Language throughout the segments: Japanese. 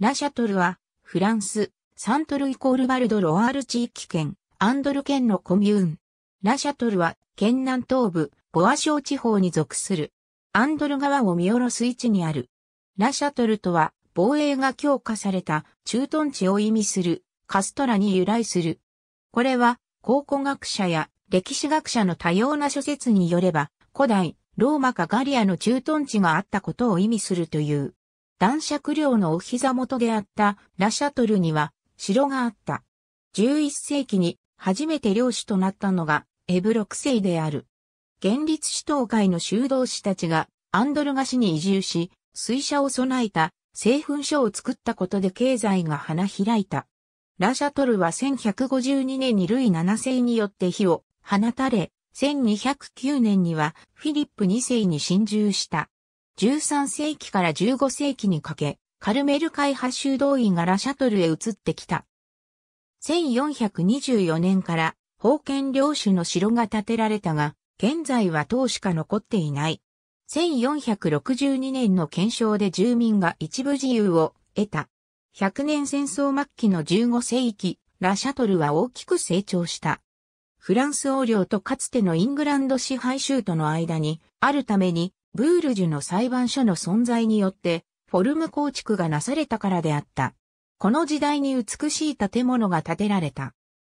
ラシャトルは、フランス、サントルイコールバルド・ロワール地域圏、アンドル県のコミューン。ラシャトルは、県南東部、ボア省地方に属する。アンドル川を見下ろす位置にある。ラシャトルとは、防衛が強化された駐屯地を意味する、カストラに由来する。これは、考古学者や歴史学者の多様な諸説によれば、古代、ローマかガリアの駐屯地があったことを意味するという。男爵領のお膝元であったラシャトルには城があった。11世紀に初めて領主となったのがエブ6世である。現立主党会の修道士たちがアンドルガ市に移住し、水車を備えた製粉所を作ったことで経済が花開いた。ラシャトルは1152年にルイ7世によって火を放たれ、1209年にはフィリップ2世に侵入した。13世紀から15世紀にかけ、カルメル会派修道院がラシャトルへ移ってきた。1424年から封建領主の城が建てられたが、現在は塔しか残っていない。1462年の検証で住民が一部自由を得た。100年戦争末期の15世紀、ラシャトルは大きく成長した。フランス王領とかつてのイングランド支配州との間にあるためにブールジュの裁判所の存在によって、フォルム構築がなされたからであった。この時代に美しい建物が建てられた。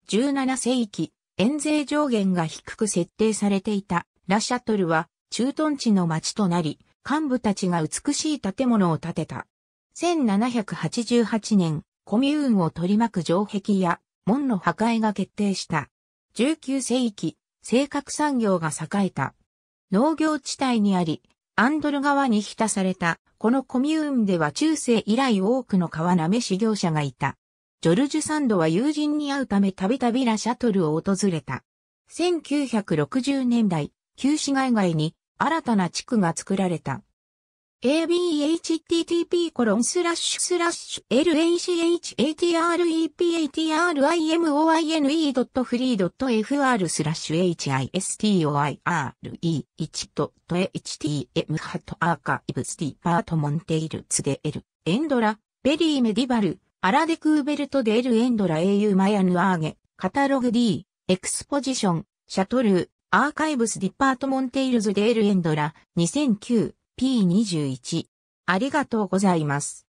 17世紀、遠税上限が低く設定されていたラシャトルは駐屯地の町となり、幹部たちが美しい建物を建てた。1788年、コミューンを取り巻く城壁や門の破壊が決定した。19世紀、性格産業が栄えた。農業地帯にあり、アンドル川に浸された、このコミューンでは中世以来多くの川なめ修行者がいた。ジョルジュ・サンドは友人に会うためたびたびラ・シャトルを訪れた。1960年代、旧市街外に新たな地区が作られた。abhttp コロンスラッシュスラッシュ lachhatrepatimoine.free.fr スラッシュ histoire1.htm ハットアーカイブスティパートモンテイルツデエルエンドラベリーメディバルアラデクーベルトデエルエンドラ英雄マヤヌアーゲカタログ D エクスポジションシャトルアーカイブスディパートモンテイルズデエルエンドラ2009 P21。ありがとうございます。